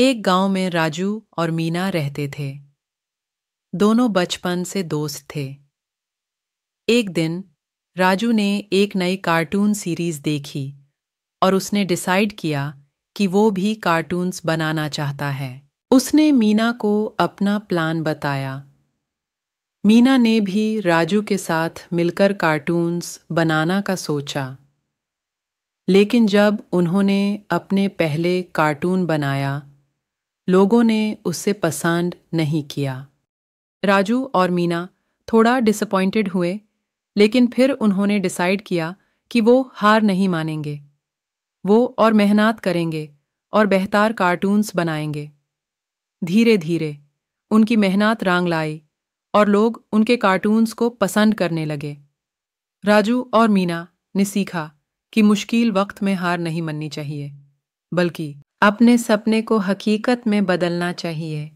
एक गांव में राजू और मीना रहते थे दोनों बचपन से दोस्त थे एक दिन राजू ने एक नई कार्टून सीरीज देखी और उसने डिसाइड किया कि वो भी कार्टून्स बनाना चाहता है उसने मीना को अपना प्लान बताया मीना ने भी राजू के साथ मिलकर कार्टून्स बनाना का सोचा लेकिन जब उन्होंने अपने पहले कार्टून बनाया लोगों ने उससे पसंद नहीं किया राजू और मीना थोड़ा डिसअपॉइंटेड हुए लेकिन फिर उन्होंने डिसाइड किया कि वो हार नहीं मानेंगे वो और मेहनत करेंगे और बेहतर कार्टून्स बनाएंगे धीरे धीरे उनकी मेहनत रांग लाई और लोग उनके कार्टून्स को पसंद करने लगे राजू और मीना ने सीखा कि मुश्किल वक्त में हार नहीं मननी चाहिए बल्कि अपने सपने को हकीकत में बदलना चाहिए